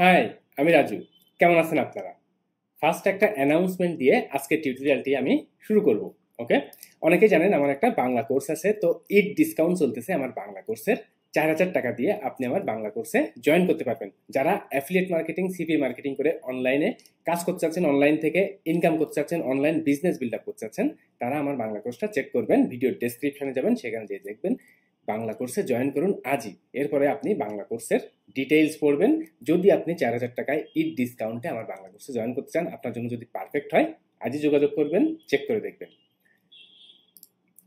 High আমি রাজু কেমন আছেন আপনারা ফার্স্ট একটা অ্যানাউন্সমেন্ট দিয়ে আজকে টিউটোরিয়ালটি আমি শুরু করব ওকে অনেকে জানেন আমার একটা বাংলা কোর্স আছে তো ইট ডিসকাউন্ট চলতেছে আমার বাংলা কোর্সের চার হাজার টাকা দিয়ে আপনি আমার বাংলা কোর্সে জয়েন করতে পারবেন যারা অ্যাফিলিয়েট মার্কেটিং সিপি মার্কেটিং করে অনলাইনে কাজ করতে চাচ্ছেন অনলাইন থেকে ইনকাম করতে চাচ্ছেন অনলাইন বিজনেস বিল্ড আপ করতে চাচ্ছেন তারা আমার বাংলা কোর্সটা চেক করবেন ভিডিও ডেসক্রিপশানে যাবেন সেখানে যেয়ে দেখবেন বাংলা কোর্সে জয়েন করুন আজই এরপরে আপনি বাংলা কোর্সের ডিটেইলস পড়বেন যদি আপনি চার হাজার টাকায় ইট ডিসকাউন্টে আমার বাংলা কোর্সে জয়েন করতে চান আপনার জন্য যদি পারফেক্ট হয় আজই যোগাযোগ করবেন চেক করে দেখবেন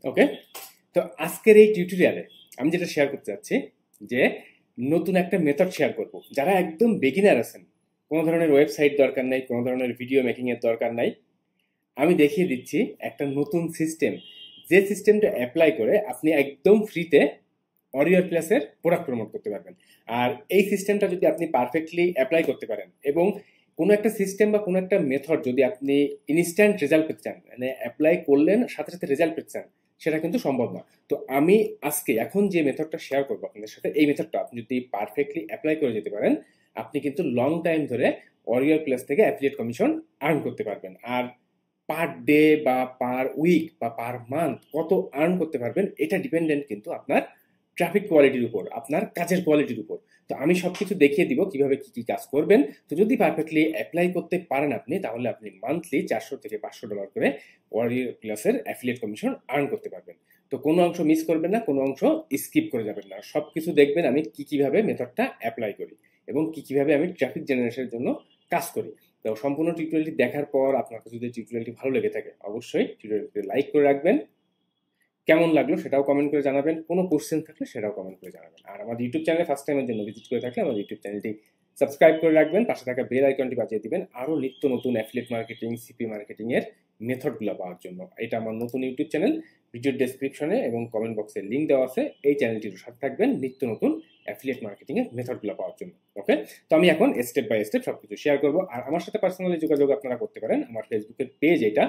ওকে তো আজকের এই টিউটোরিয়ালে আমি যেটা শেয়ার করতে চাচ্ছি যে নতুন একটা মেথড শেয়ার করব যারা একদম বেগিনার আছেন কোনো ধরনের ওয়েবসাইট দরকার নাই কোনো ধরনের ভিডিও মেকিংয়ের দরকার নাই আমি দেখিয়ে দিচ্ছি একটা নতুন সিস্টেম যে সিস্টেমটা অ্যাপ্লাই করে আপনি একদম ফ্রিতে অডিও ক্লাসের প্রোডাক্ট প্রমোট করতে পারবেন আর এই সিস্টেমটা যদি আপনি পারফেক্টলি অ্যাপ্লাই করতে পারেন এবং কোনো একটা সিস্টেম বা কোনো একটা মেথড যদি আপনি ইনস্ট্যান্ট রেজাল্ট পেতে চান মানে অ্যাপ্লাই করলেন সাথে সাথে রেজাল্ট পেতে চান সেটা কিন্তু সম্ভব না তো আমি আজকে এখন যে মেথডটা শেয়ার করবো আপনাদের সাথে এই মেথডটা আপনি যদি পারফেক্টলি অ্যাপ্লাই করে যেতে পারেন আপনি কিন্তু লং টাইম ধরে অরিয়ার প্লাস থেকে অ্যাফিলিয়েট কমিশন আর্ন করতে পারবেন আর পার ডে বা পার উইক বা পার মান্থ কত আর্ন করতে পারবেন এটা ডিপেন্ডেন্ট কিন্তু আপনার ট্রাফিক কোয়ালিটির উপর আপনার কাজের কোয়ালিটির উপর তো আমি সব কিছু দেখিয়ে দিব কিভাবে কি কি কাজ করবেন তো যদি পারফেক্টলি অ্যাপ্লাই করতে পারেন আপনি তাহলে আপনি মান্থলি চারশো থেকে পাঁচশো ডলার করে ওয়ারিয়ার প্লাসের অ্যাফিলিয়েট কমিশন আর্ন করতে পারবেন তো কোনো অংশ মিস করবেন না কোনো অংশ স্কিপ করে যাবেন না সব কিছু দেখবেন আমি কী কীভাবে মেথডটা অ্যাপ্লাই করি এবং কী কীভাবে আমি ট্রাফিক জেনারেশনের জন্য কাজ করি তো সম্পূর্ণ টিউটোরিয়ালটি দেখার পর আপনাকে যদি টিউটোরিয়ালটি ভালো লেগে থাকে অবশ্যই টিউটোরিয়ালটি লাইক করে রাখবেন কেমন লাগলো সেটাও কমেন্ট করে জানাবেন কোনো কোশ্চেন থাকলে সেটাও কমেন্ট করে জানাবেন আর আমাদের ইউটিউব চ্যানেলে ফার্স্ট টাইমের জন্য ভিজিট করে থাকলে আমার ইউটিউব চ্যানেলটি সাবস্ক্রাইব করে রাখবেন পাশে থাকা বেল আইকনটি বাজিয়ে দিবেন আরও নিত্য নতুন অ্যাফিলেট মার্কেটিং সিপি মার্কেটিংয়ের মেথডগুলো পাওয়ার জন্য এটা আমার নতুন ইউটিউব চ্যানেল ভিডিওর ডেসক্রিপশনে এবং কমেন্ট বক্সে লিঙ্ক দেওয়া আছে এই চ্যানেলটির সাথে থাকবেন নিত্য নতুন অ্যাফিলিয়েট মার্কেটিংয়ের মেথডগুলো পাওয়ার জন্য ওকে তো আমি এখন স্টেপ বাই স্টেপ সব কিছু শেয়ার করবো আর আমার সাথে পার্সোনালি যোগাযোগ আপনারা করতে পারেন আমার ফেসবুকের পেজ এটা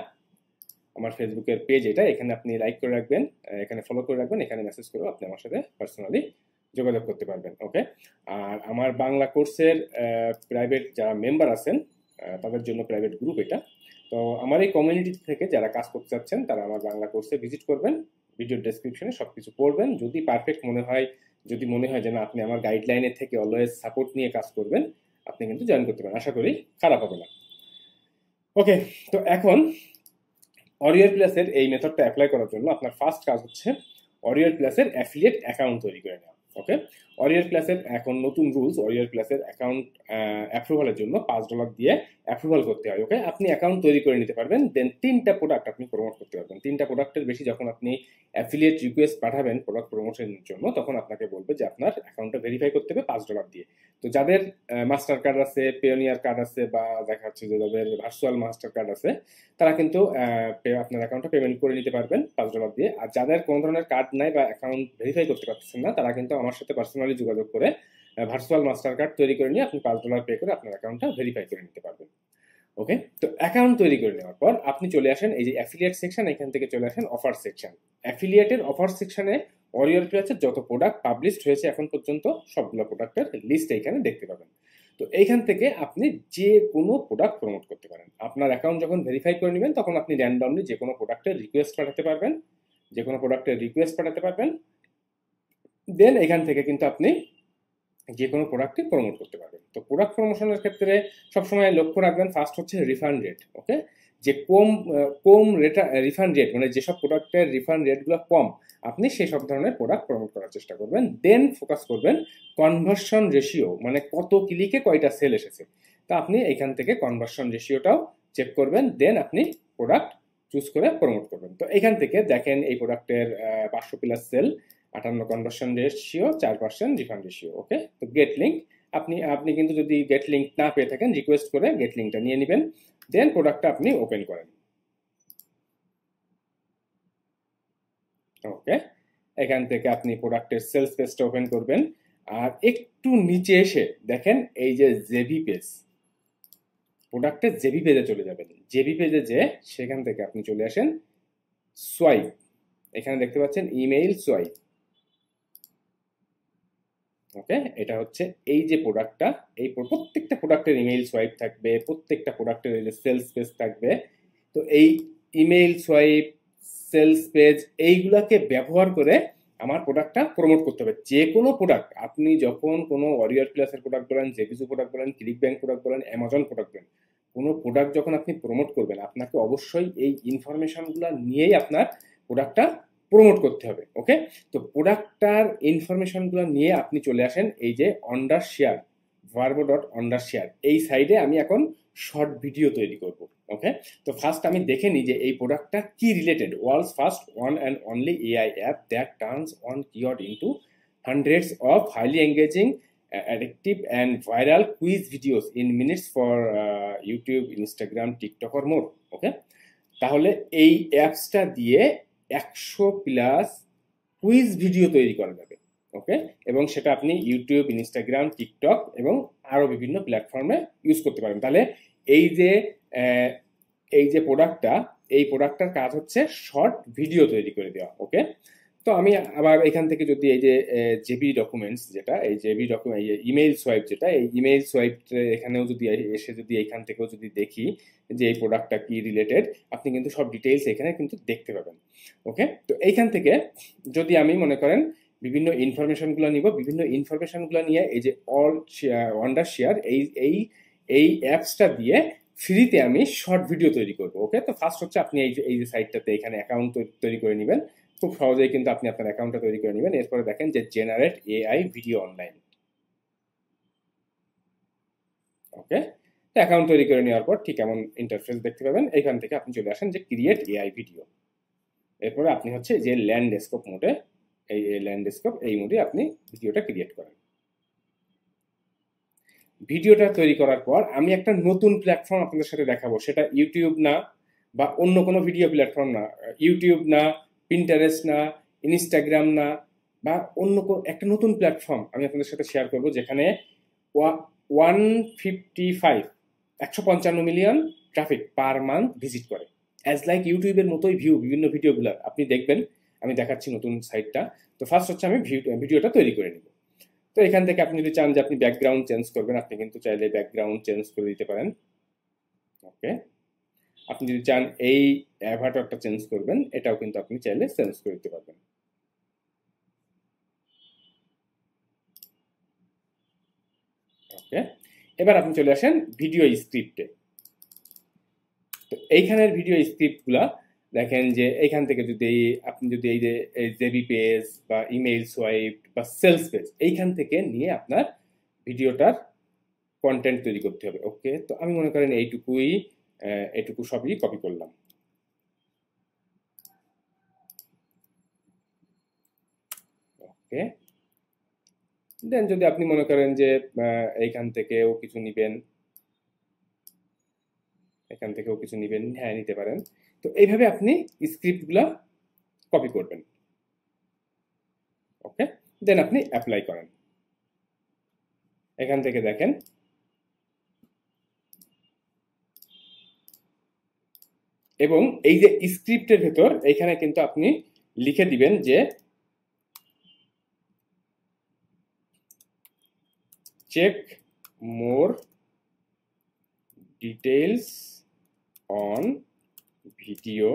আমার ফেসবুকের পেজ এটা এখানে আপনি লাইক করে রাখবেন এখানে ফলো করে রাখবেন এখানে মেসেজ করেও আপনি আমার সাথে পার্সোনালি যোগাযোগ করতে পারবেন ওকে আর আমার বাংলা কোর্সের প্রাইভেট যারা মেম্বার আছেন তাদের জন্য প্রাইভেট গ্রুপ এটা তো আমার এই কমিউনিটি থেকে যারা কাজ করতে চাচ্ছেন তারা আমার বাংলা কোর্সে ভিজিট করবেন ভিডিও ডেসক্রিপশনে সব কিছু পড়বেন যদি পারফেক্ট মনে হয় যদি মনে হয় যে না আপনি আমার গাইডলাইনের থেকে অলওয়েজ সাপোর্ট নিয়ে কাজ করবেন আপনি কিন্তু জয়েন করতে পারেন আশা করি খারাপ হবে না ওকে তো এখন অরিয়ার প্লাসের এই মেথডটা অ্যাপ্লাই করার জন্য আপনার ফার্স্ট কাজ হচ্ছে অরিয়ার প্লাসের অ্যাফিলিয়েট অ্যাকাউন্ট তৈরি করে নেওয়া ওকে অরিয়ার ক্লাসের এখন নতুন রুলস অরিয়ার ক্লাসের অ্যাকাউন্ট অ্যাপ্রুভালের জন্য পাঁচ ডলার দিয়ে অ্যাপ্রুভাল করতে হয় ওকে আপনি অ্যাকাউন্ট তৈরি করে নিতে পারবেন দেন তিনটা প্রোডাক্ট আপনি প্রমোট করতে পারবেন তিনটা প্রোডাক্টের বেশি যখন আপনি অ্যাফিলিয়েট রিকোয়েস্ট পাঠাবেন প্রোডাক্ট প্রমোশনের জন্য তখন আপনাকে বলবে যে আপনার অ্যাকাউন্টটা ভেরিফাই করতে হবে পাঁচ ডলার দিয়ে তো যাদের মাস্টার কার্ড আছে পেওনিয়ার কার্ড আছে বা দেখা যাচ্ছে যে যাদের ভার্চুয়াল মাস্টার কার্ড আছে তারা কিন্তু আপনার অ্যাকাউন্টটা পেমেন্ট করে নিতে পারবেন পাঁচ ডলার দিয়ে আর যাদের কোনো ধরনের কার্ড নাই বা অ্যাকাউন্ট ভেরিফাই করতে পারতেছেন না তারা কিন্তু আমার সাথে পার্সোনালি যোগাযোগ করে ভার্চুয়াল মাস্টার কার্ড তৈরি করে নিয়ে আপনি পাঁচ ডলার পে করে আপনার অ্যাকাউন্টটা ভেরিফাই করে নিতে পারবেন ওকে তো অ্যাকাউন্ট তৈরি করে নেওয়ার পর আপনি চলে আসেন এই যে অ্যাফিলিয়েট সেকশন এখান থেকে চলে আসেন অফার সেকশন অ্যাফিলিয়েটের অফার সেকশনে অরিয়ল আছে যত প্রোডাক্ট পাবলিশড হয়েছে এখন পর্যন্ত সবগুলো প্রোডাক্টের লিস্ট এইখানে দেখতে পাবেন তো এইখান থেকে আপনি যে কোনো প্রোডাক্ট প্রমোট করতে পারেন আপনার অ্যাকাউন্ট যখন ভেরিফাই করে নেবেন তখন আপনি র্যান্ডমলি যে কোনো প্রোডাক্টের রিকোয়েস্ট পাঠাতে পারবেন যে কোনো প্রোডাক্টের রিকোয়েস্ট পাঠাতে পারবেন দেন এখান থেকে কিন্তু আপনি যে কোনো প্রোডাক্টই প্রমোট করতে পারবেন তো প্রোডাক্ট প্রমোশনের ক্ষেত্রে সবসময় লক্ষ্য রাখবেন ফার্স্ট হচ্ছে রিফান্ড রেট ওকে যে কম কম রেট রিফান্ড রেট মানে যেসব প্রোডাক্টের রিফান্ড রেটগুলো কম আপনি সেই সব ধরনের প্রোডাক্ট প্রমোট করার চেষ্টা করবেন দেন ফোকাস করবেন কনভার্সন রেশিও মানে কত ক্লিকে কয়টা সেল এসেছে তা আপনি এখান থেকে কনভার্সন রেশিওটাও চেক করবেন দেন আপনি প্রোডাক্ট চুজ করে প্রমোট করবেন তো এখান থেকে দেখেন এই প্রোডাক্টের পাঁচশো প্লাস সেল আটান্ন কনভার্সন রেশিও চার পার্সেন্ট রিফান্ড রেশিও ওকে তো গেট লিঙ্ক আপনি আপনি কিন্তু যদি গেট লিঙ্ক না পেয়ে থাকেন রিকোয়েস্ট করে গেট লিঙ্কটা নিয়ে নেবেন দেন প্রোডাক্টটা আপনি ওপেন করেন ওকে এখান থেকে আপনি প্রোডাক্টের সেলস পেজটা ওপেন করবেন আর একটু নিচে এসে দেখেন এই যে জেভি পেজ প্রোডাক্টের জেভি পেজে চলে যাবেন জেভি পেজে যে সেখান থেকে আপনি চলে আসেন সোয়াইপ এখানে দেখতে পাচ্ছেন ইমেইল সোয়াইপ ওকে এটা হচ্ছে এই যে প্রোডাক্টটা এই প্রত্যেকটা প্রোডাক্টের ইমেইল সোয়াইপ থাকবে প্রত্যেকটা প্রোডাক্টের এই যে সেলস পেজ থাকবে তো এই ইমেইল সোয়াইপ সেলস পেজ এইগুলাকে ব্যবহার করে আমার প্রোডাক্টটা প্রমোট করতে হবে যে কোনো প্রোডাক্ট আপনি যখন কোনো ওয়ারিয়ার প্লাসের প্রোডাক্ট বলেন যে কিছু প্রোডাক্ট বলেন ক্লিক ব্যাঙ্ক প্রোডাক্ট বলেন অ্যামাজন প্রোডাক্ট বলেন কোনো প্রোডাক্ট যখন আপনি প্রমোট করবেন আপনাকে অবশ্যই এই ইনফরমেশনগুলো নিয়েই আপনার প্রোডাক্টটা প্রমোট করতে হবে ওকে তো প্রোডাক্টটার ইনফরমেশনগুলো নিয়ে আপনি চলে আসেন এই যে Wondershare Virbo dot Wondershare এই সাইডে আমি এখন শর্ট ভিডিও তৈরি করব ওকে তো ফার্স্ট আমি দেখে নিই যে এই প্রোডাক্টটা কি related world's first one and only AI app that turns on keyword into hundreds of highly engaging addictive, and viral quiz videos in minutes for YouTube Instagram Instagram, TikTok, or more. তাহলে এই অ্যাপসটা দিয়ে একশো plus quiz video তৈরি করা যাবে ওকে এবং সেটা আপনি ইউটিউব ইনস্টাগ্রাম টিকটক এবং আরও বিভিন্ন প্ল্যাটফর্মে ইউজ করতে পারেন তাহলে এই যে এই যে প্রোডাক্টটা এই প্রোডাক্টটার কাজ হচ্ছে শর্ট ভিডিও তৈরি করে দেওয়া ওকে তো আমি আবার এখান থেকে যদি এই যে জেবি ডকুমেন্টস যেটা এই জেবি ডকুমেন্ট ইমেল সোয়াইপ যেটা এই ইমেল সোয়াইপ এখানেও যদি এসে যদি এখান থেকেও যদি দেখি যে এই প্রোডাক্টটা কি রিলেটেড আপনি কিন্তু সব ডিটেলস এখানে কিন্তু দেখতে পাবেন ওকে তো এইখান থেকে যদি আমি মনে করেন বিভিন্ন ইনফরমেশনগুলো নিব বিভিন্ন ইনফরমেশনগুলো নিয়ে এই যে অল ওয়ান্ডার শেয়ার এই এই এই অ্যাপসটা দিয়ে ফ্রিতে আমি শর্ট ভিডিও তৈরি করবো ওকে তো ফার্স্ট হচ্ছে আপনি এই যে এই যে সাইটটাতে এখানে অ্যাকাউন্ট তৈরি করে নেবেন খুব সহজেই কিন্তু আপনি আপনার অ্যাকাউন্টটা তৈরি করে নেবেন এরপরে দেখেন যে generate AI video online okay account তৈরি করে নেওয়ার পর ঠিক এমন ইন্টারফেস দেখতে পাবেন এখান থেকে আপনি চলে আসেন যে ক্রিয়েট এআই ভিডিও এরপরে আপনি হচ্ছে যে ল্যান্ডস্কোপ মোডে এই ল্যান্ডস্কেপ এই মোডে আপনি ভিডিওটা ক্রিয়েট করেন ভিডিওটা তৈরি করার পর আমি একটা নতুন প্ল্যাটফর্ম আপনাদের সাথে দেখাবো সেটা ইউটিউব না বা অন্য কোনো ভিডিও প্ল্যাটফর্ম না ইউটিউব না পিন্টারেস্ট না ইনস্টাগ্রাম না বা অন্য একটা নতুন প্ল্যাটফর্ম আমি আপনাদের সাথে শেয়ার করব যেখানে ওয়ান ফিফটি ফাইভ একশো পঞ্চান্ন million traffic per month visit করে অ্যাজ লাইক ইউটিউবের মতোই ভিউ বিভিন্ন ভিডিওগুলো আপনি দেখবেন আমি দেখাচ্ছি নতুন সাইটটা তো ফার্স্ট হচ্ছে আমি ভিডিওটা তৈরি করে নেব তো এখান থেকে আপনি যদি চান যে আপনি ব্যাকগ্রাউন্ড চেঞ্জ করবেন আপনি কিন্তু চাইলে ব্যাকগ্রাউন্ড চেঞ্জ করে দিতে পারেন ওকে আপনি যদি চান এই অ্যাভাটারটা চেঞ্জ করবেন এটাও কিন্তু আপনি চাইলে চেঞ্জ করে দিতে পারবেন ওকে এবার আপনি চলে আসেন ভিডিও স্ক্রিপ্টে তো এইখানের ভিডিও স্ক্রিপ্টগুলা দেখেন যে এইখান থেকে যদি আপনি যদি এই যে জেবি পেজ বা ইমেইল সোয়াইপ বা সেলস পেজ এইখান থেকে নিয়ে আপনার ভিডিওটার কন্টেন্ট তৈরি করতে হবে ওকে তো আমি মনে করেন এইটুকুই এটুকু সবই কপি করলাম ওকে দেন যদি আপনি মনে করেন যে এইখান থেকেও কিছু নিবেন এখান থেকেও কিছু নিবেন হ্যাঁ নিতে পারেন তো এইভাবে আপনি স্ক্রিপ্টগুলো কপি করবেন ওকে দেন আপনি অ্যাপ্লাই করেন এখান থেকে দেখেন এবং এই যে স্ক্রিপ্টের ভেতর এখানে কিন্তু আপনি লিখে দিবেন যে check more details on video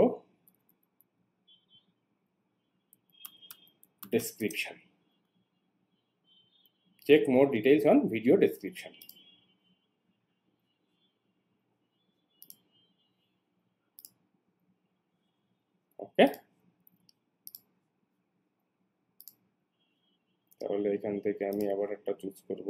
description check more details on video description তাহলে এখান থেকে আমি আবার একটা চুজ করব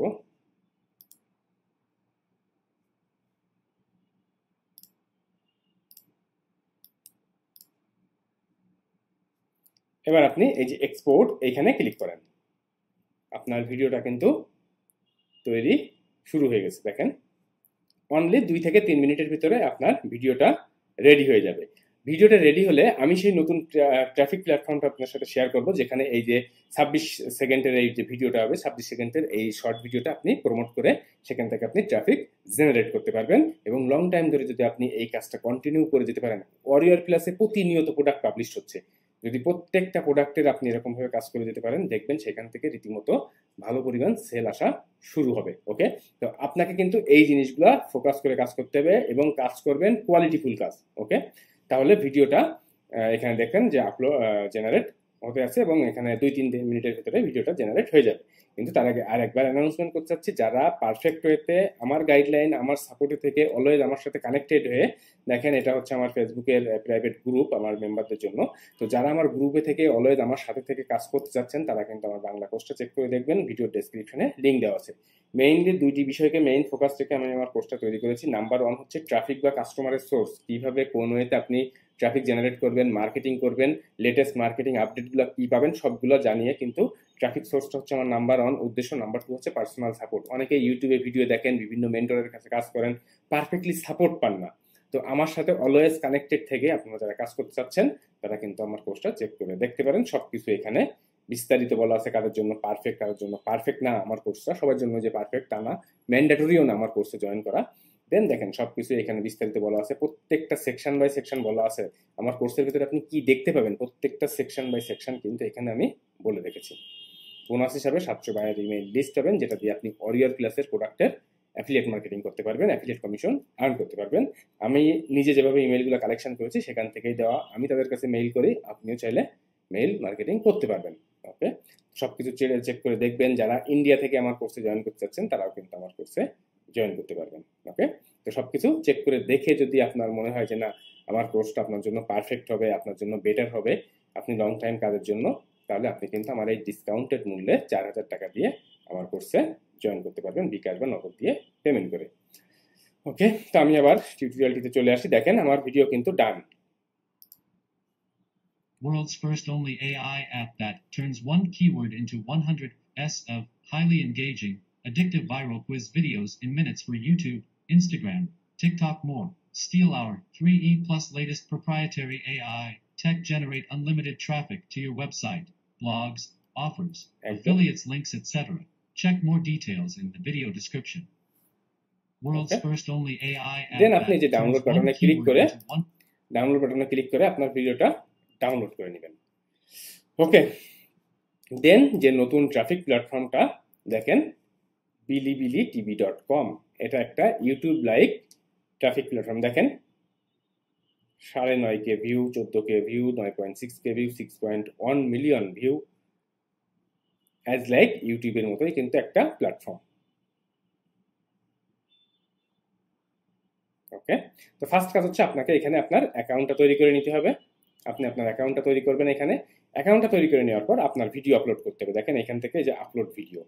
এবার আপনি এই যে এক্সপোর্ট এইখানে ক্লিক করেন আপনার ভিডিওটা কিন্তু তৈরি শুরু হয়ে গেছে দেখেন অনলি দুই থেকে তিন মিনিটের ভিতরে আপনার ভিডিওটা রেডি হয়ে যাবে ভিডিওটা রেডি হলে আমি সেই নতুন ট্রাফিক প্ল্যাটফর্মটা আপনার সাথে শেয়ার করব যেখানে এই যে ছাব্বিশ সেকেন্ডের এই যে ভিডিওটা হবে ছাব্বিশ সেকেন্ডের এই শর্ট ভিডিওটা আপনি প্রমোট করে সেখান থেকে আপনি ট্রাফিক জেনারেট করতে পারবেন এবং লং টাইম ধরে যদি আপনি এই কাজটা কন্টিনিউ করে যেতে পারেন ওয়ারিয়ার প্লাসে প্রতিনিয়ত প্রোডাক্ট পাবলিশ হচ্ছে যদি প্রত্যেকটা প্রোডাক্টের আপনি এরকমভাবে কাজ করে যেতে পারেন দেখবেন সেখান থেকে রীতিমতো ভালো পরিমাণ সেল আসা শুরু হবে ওকে তো আপনাকে কিন্তু এই জিনিসগুলো ফোকাস করে কাজ করতে হবে এবং কাজ করবেন কোয়ালিটিফুল কাজ ওকে তাহলে ভিডিওটা এখানে দেখেন যে আপলোড জেনারেট হতে আছে এবং এখানে দুই তিন তিন মিনিটের ভিতরে ভিডিওটা জেনারেট হয়ে যাবে কিন্তু তার আগে আর একবার অ্যানাউন্সমেন্ট করতে চাচ্ছি যারা পারফেক্ট ওয়েতে আমার গাইডলাইন আমার সাপোর্টে থেকে অলওয়েজ আমার সাথে কানেক্টেড হয়ে দেখেন এটা হচ্ছে আমার ফেসবুকের প্রাইভেট গ্রুপ আমার মেম্বারদের জন্য তো যারা আমার গ্রুপে থেকে অলওয়েজ আমার সাথে থেকে কাজ করতে চাচ্ছেন তারা কিন্তু আমার বাংলা কোর্সটা চেক করে দেখবেন ভিডিও ডেসক্রিপশনে লিঙ্ক দেওয়া আছে মেইনলি দুইটি বিষয়কে মেইন ফোকাস থেকে আমি আমার কোর্সটা তৈরি করেছি নাম্বার ওয়ান হচ্ছে ট্রাফিক বা কাস্টমারের সোর্স কিভাবে কোন ওয়েতে আপনি ট্রাফিক জেনারেট করবেন মার্কেটিং করবেন লেটেস্ট মার্কেটিং আপডেটগুলো কী পাবেন সবগুলো জানিয়ে কিন্তু ট্রাফিক সোর্সটা হচ্ছে আমার নাম্বার ওয়ান উদ্দেশ্য নাম্বার টু হচ্ছে পার্সোনাল সাপোর্ট অনেকে ইউটিউবে ভিডিও দেখেন বিভিন্ন মেন্টরের কাছে কাজ করেন পারফেক্টলি সাপোর্ট পান না তো আমার সাথে অলওয়েজ কানেক্টেড থেকে আপনারা যারা কাজ করতে চাচ্ছেন তারা কিন্তু আমার কোর্সটা চেক করে দেখতে পারেন সব কিছু এখানে বিস্তারিত বলা আছে কারোর জন্য পারফেক্ট কারোর জন্য পারফেক্ট না আমার কোর্সটা সবার জন্য যে পারফেক্ট তা না ম্যান্ডেটরিও না আমার কোর্সে জয়েন করা দেন দেখেন সব কিছু এখানে বিস্তারিত বলা আছে প্রত্যেকটা সেকশন বাই সেকশন বলা আছে আমার কোর্সের ভিতরে আপনি কি দেখতে পাবেন প্রত্যেকটা সেকশন বাই সেকশন কিন্তু এখানে আমি বলে রেখেছি বোনাস হিসাবে সাতশো বাইরে ইমেল লিস্ট পাবেন যেটা দিয়ে আপনি অরিয়ার ক্লাসের প্রোডাক্টের অ্যাফিলিয়েট মার্কেটিং করতে পারবেন অ্যাফিলিয়েট কমিশন আর্ন করতে পারবেন আমি নিজে যেভাবে ইমেলগুলো কালেকশন করেছি সেখান থেকেই দেওয়া আমি তাদের কাছে মেইল করি আপনিও চাইলে মেইল মার্কেটিং করতে পারবেন ওকে সব কিছু চেক করে দেখবেন যারা ইন্ডিয়া থেকে আমার কোর্সে জয়েন করতে চাচ্ছেন তারাও কিন্তু আমার কোর্সে জয়েন করতে পারবেন ওকে তো সব কিছু চেক করে দেখে যদি আপনার মনে হয় যে না আমার কোর্সটা আপনার জন্য পারফেক্ট হবে আপনার জন্য বেটার হবে আপনি লং টাইম কাজের জন্য তাহলে আপনি কিন্তু আমার এই ডিসকাউন্টেড মূল্যে চার হাজার টাকা দিয়ে আমার কোর্সে জয়েন করতে পারবেন বিকাশ বা নগদ দিয়ে পেমেন্ট করে ওকে তো আমি আবার টিউটোরিয়ালটিতে চলে আসি দেখেন আমার ভিডিও কিন্তু ডান World's first only AI app that turns one keyword into 100 S of highly engaging addictive viral quiz videos in minutes for YouTube, Instagram, TikTok more, Steal our 3E Plus latest proprietary AI, tech generate unlimited traffic to your website, blogs, offers, affiliates links, etc. Check more details in the video description. World's first only AI দেন আপনি যে download বাটনে click করে download বাটনে click করে আপনার ভিডিওটা download করে নেবেন ওকে দেন যে নতুন ট্রাফিক প্ল্যাটফর্মটা দেখেন বিলিবিলি টিভি ডট কম এটা একটা ইউটিউব লাইক ট্রাফিক প্ল্যাটফর্ম দেখেন সাড়ে নয় কে ভিউ চোদ্দ কে ভিউ নয় point six K view six point one million view as like ইউটিউবের মতোই কিন্তু একটা প্ল্যাটফর্ম ওকে তো ফার্স্ট কাজ হচ্ছে আপনাকে এখানে আপনার অ্যাকাউন্টটা তৈরি করে নিতে হবে আপনি আপনার অ্যাকাউন্টটা তৈরি করবেন এখানে অ্যাকাউন্টটা তৈরি করে নেওয়ার পর আপনার ভিডিও আপলোড করতে হবে দেখেন এখান থেকে যে আপলোড ভিডিও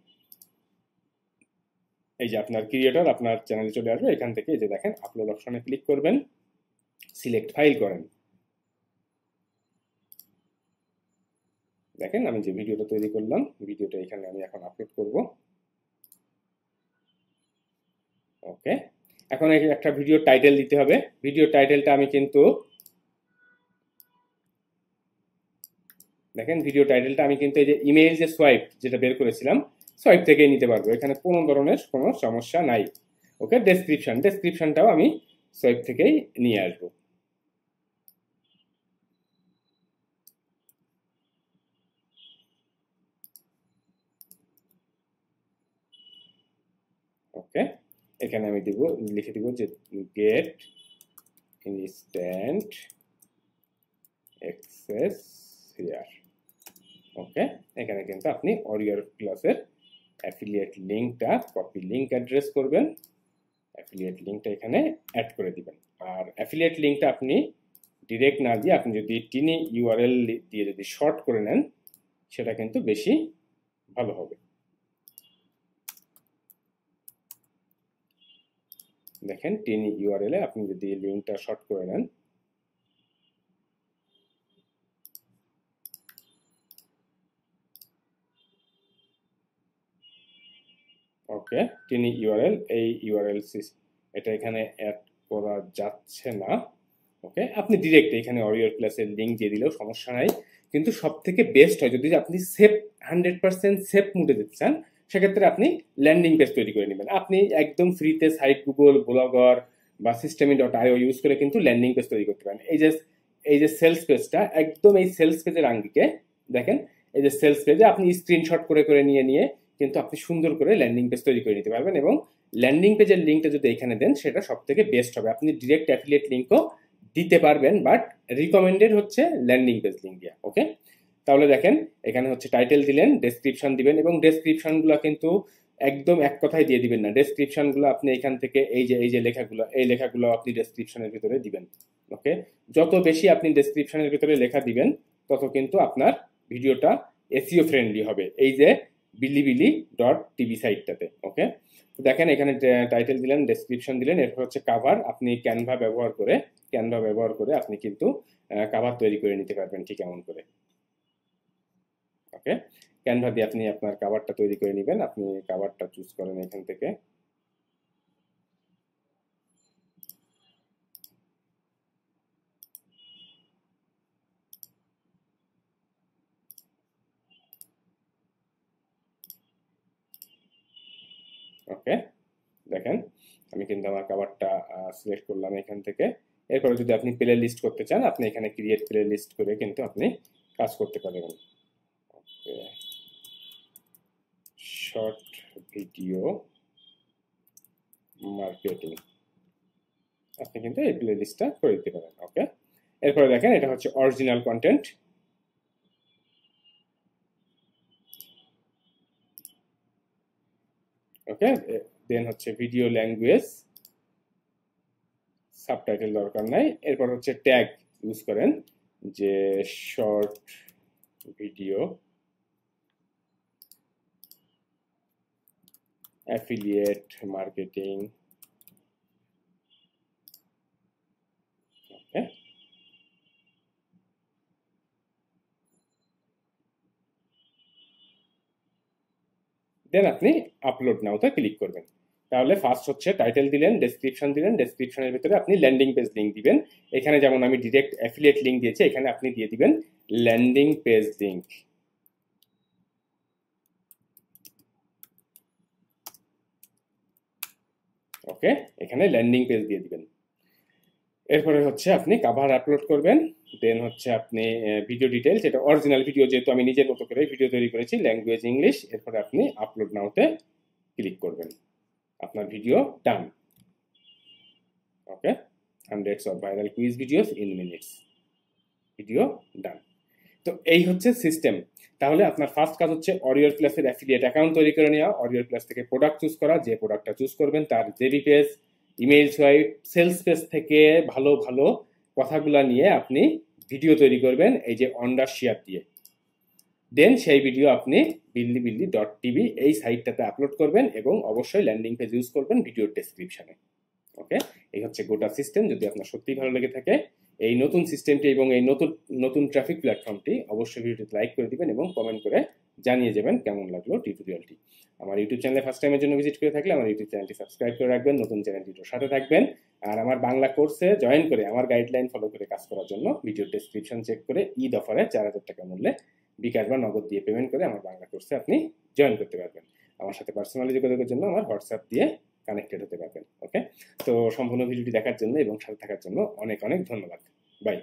এই যে আপনার ক্রিয়েটর আপনার চ্যানেলে চলে আসবে এখান থেকে যে দেখেন আপলোড অপশনে ক্লিক করবেন সিলেক্ট ফাইল করেন দেখেন আমি যে ভিডিওটা তৈরি করলাম ভিডিওটা এখানে আমি এখন আপলোড করব ওকে এখন একটা ভিডিও টাইটেল দিতে হবে ভিডিও টাইটেলটা আমি কিন্তু দেখেন ভিডিও টাইটেলটা আমি কিন্তু এই যে ইমেইল যে সোয়াইপ যেটা বের করেছিলাম সাইট থেকে নিতে পারবো এখানে কোনো ধরনের কোনো সমস্যা নাই ওকে ডেসক্রিপশান ডেসক্রিপশানটাও আমি সোয়েব থেকেই নিয়ে আসবো ওকে এখানে আমি দিব লিখে দিব যে get instant access here okay এখানে কিন্তু আপনি অরিয়ার ক্লাসের অ্যাফিলিয়েট লিঙ্কটা কপি লিঙ্ক অ্যাড্রেস করবেন অ্যাফিলিয়েট লিঙ্কটা এখানে অ্যাড করে দিবেন আর অ্যাফিলিয়েট লিঙ্কটা আপনি ডিরেক্ট না দিয়ে আপনি যদি টিনি ইউআরএল দিয়ে যদি শর্ট করে নেন সেটা কিন্তু বেশি ভালো হবে দেখেন টিনি ইউআরএলে আপনি যদি লিঙ্কটা শর্ট করে নেন থাকে টিনি ইউআরএল এই ইউআরএল এটা এখানে অ্যাড করা যাচ্ছে না ওকে আপনি ডিরেক্ট এখানে অরিওর প্লাসের লিঙ্ক দিয়ে দিলেও সমস্যা নাই কিন্তু সব থেকে বেস্ট হয় যদি আপনি সেফ হান্ড্রেড পার্সেন্ট সেফ মুডে দিতে চান সেক্ষেত্রে আপনি ল্যান্ডিং পেজ তৈরি করে নেবেন আপনি একদম ফ্রিতে সাইট গুগল ব্লগার বা সিস্টেমি ডট আইও ইউজ করে কিন্তু ল্যান্ডিং পেজ তৈরি করতে পারেন এই যে এই যে সেলস পেজটা একদম এই সেলস পেজের আঙ্গিকে দেখেন এই যে সেলস পেজে আপনি স্ক্রিনশট করে করে নিয়ে নিয়ে কিন্তু আপনি সুন্দর করে ল্যান্ডিং পেজ তৈরি করে নিতে পারবেন এবং ল্যান্ডিং পেজের লিঙ্কটা যদি এখানে দেন সেটা সব থেকে বেস্ট হবে আপনি ডিরেক্ট অ্যাফিলিয়েট লিঙ্কও দিতে পারবেন বাট রিকমেন্ডেড হচ্ছে ল্যান্ডিং পেজ লিঙ্ক দিয়ে ওকে তাহলে দেখেন এখানে হচ্ছে টাইটেল দিলেন ডেসক্রিপশন দিবেন এবং ডেসক্রিপশনগুলো কিন্তু একদম এক কথায় দিয়ে দিবেন না ডেসক্রিপশনগুলো আপনি এখান থেকে এই যে এই যে লেখাগুলো এই লেখাগুলো আপনি ডেসক্রিপশনের ভিতরে দিবেন ওকে যত বেশি আপনি ডেসক্রিপশনের ভিতরে লেখা দিবেন তত কিন্তু আপনার ভিডিওটা এসিও ফ্রেন্ডলি হবে এই যে বিলিবিলি ডট টিভি সাইটটাতে ওকে তো দেখেন এখানে টাইটেল দিলেন ডেসক্রিপশন দিলেন এরপর হচ্ছে কাভার আপনি ক্যানভা ব্যবহার করে ক্যানভা ব্যবহার করে আপনি কিন্তু কাভার তৈরি করে নিতে পারবেন ঠিক এমন করে ওকে ক্যানভা দিয়ে আপনি আপনার কাভারটা তৈরি করে নেবেন আপনি কাভারটা চুজ করেন এখান থেকে দেখেন আমি কিন্তু আমার কাভারটা সিলেক্ট করলাম এখান থেকে এরপরে যদি আপনি প্লে লিস্ট করতে চান আপনি এখানে ক্রিয়েট প্লে লিস্ট করে কিন্তু আপনি কাজ করতে পারবেন ওকে শর্ট ভিডিও মার্কেটিং আপনি কিন্তু এই প্লে লিস্টটা করে দিতে পারেন ওকে এরপরে দেখেন এটা হচ্ছে অরিজিনাল কন্টেন্ট ওকে দেন হচ্ছে ভিডিও ল্যাঙ্গুয়েজ সাবটাইটেল দরকার নাই এরপর হচ্ছে ট্যাগ ইউজ করেন যে short video affiliate marketing then আপনি আপলোড নাওতে ক্লিক করবেন তাহলে ফার্স্ট হচ্ছে টাইটেল দিলেন ডেসক্রিপশন দিলেন ডেসক্রিপশনের ভিতরে আপনি ল্যান্ডিং পেজ লিঙ্ক দিবেন এখানে যেমন আমি ডিরেক্ট অ্যাফিলিয়েট লিঙ্ক দিয়েছি এখানে আপনি দিয়ে দিবেন ল্যান্ডিং পেজ লিঙ্ক ওকে এখানে ল্যান্ডিং পেজ দিয়ে দিবেন এরপরে হচ্ছে আপনি কাভার আপলোড করবেন দেন হচ্ছে আপনি ভিডিও ডিটেলস এটা অরিজিনাল ভিডিও যেহেতু আমি নিজের মতো করে ভিডিও তৈরি করেছি ল্যাঙ্গুয়েজ ইংলিশ এরপরে আপনি আপলোড নাওতে ক্লিক করবেন আপনার video done okay hundreds of viral quiz videos in minutes video done তো এই হচ্ছে সিস্টেম তাহলে আপনার ফার্স্ট কাজ হচ্ছে অরিয়র প্লাসের অ্যাফিলিয়েট অ্যাকাউন্ট তৈরি করে নেওয়া অরিয়র প্লাস থেকে প্রোডাক্ট চুজ করা যে প্রোডাক্টটা চুজ করবেন তার JV page email swipe sales page থেকে ভালো ভালো কথাগুলো নিয়ে আপনি ভিডিও তৈরি করবেন এই যে অন্ডার শেয়ার দিয়ে দেন সেই ভিডিও আপনি বিল্লি বিল্লি ডট টিভি এই সাইটটাতে আপলোড করবেন এবং অবশ্যই ল্যান্ডিং পেজ ইউজ করবেন ভিডিওর ডেসক্রিপশানে ওকে এই হচ্ছে গোটা সিস্টেম যদি আপনার সত্যিই ভালো লেগে থাকে এই নতুন সিস্টেমটি এবং এই নতুন নতুন ট্রাফিক প্ল্যাটফর্মটি অবশ্যই ভিডিওটি লাইক করে দিবেন এবং কমেন্ট করে জানিয়ে যাবেন কেমন লাগলো টিউটোরিয়ালটি আমার ইউটিউব চ্যানেলে ফার্স্ট টাইমের জন্য ভিজিট করে থাকলে আমার ইউটিউব চ্যানেলটি সাবস্ক্রাইব করে রাখবেন নতুন চ্যানেল চ্যানেলটির সাথে থাকবেন আর আমার বাংলা কোর্সে জয়েন করে আমার গাইডলাইন ফলো করে কাজ করার জন্য ভিডিও ডিসক্রিপশন চেক করে ঈদ অফারে চার হাজার টাকা মূল্যে বিকাশ বা নগদ দিয়ে পেমেন্ট করে আমার বাংলা কোর্সে আপনি জয়েন করতে পারবেন আমার সাথে পার্সোনালি যোগাযোগের জন্য আমার হোয়াটসঅ্যাপ দিয়ে কানেক্টেড হতে পারবেন ওকে তো সম্পূর্ণ ভিডিওটি দেখার জন্য এবং সাথে থাকার জন্য অনেক অনেক ধন্যবাদ বাই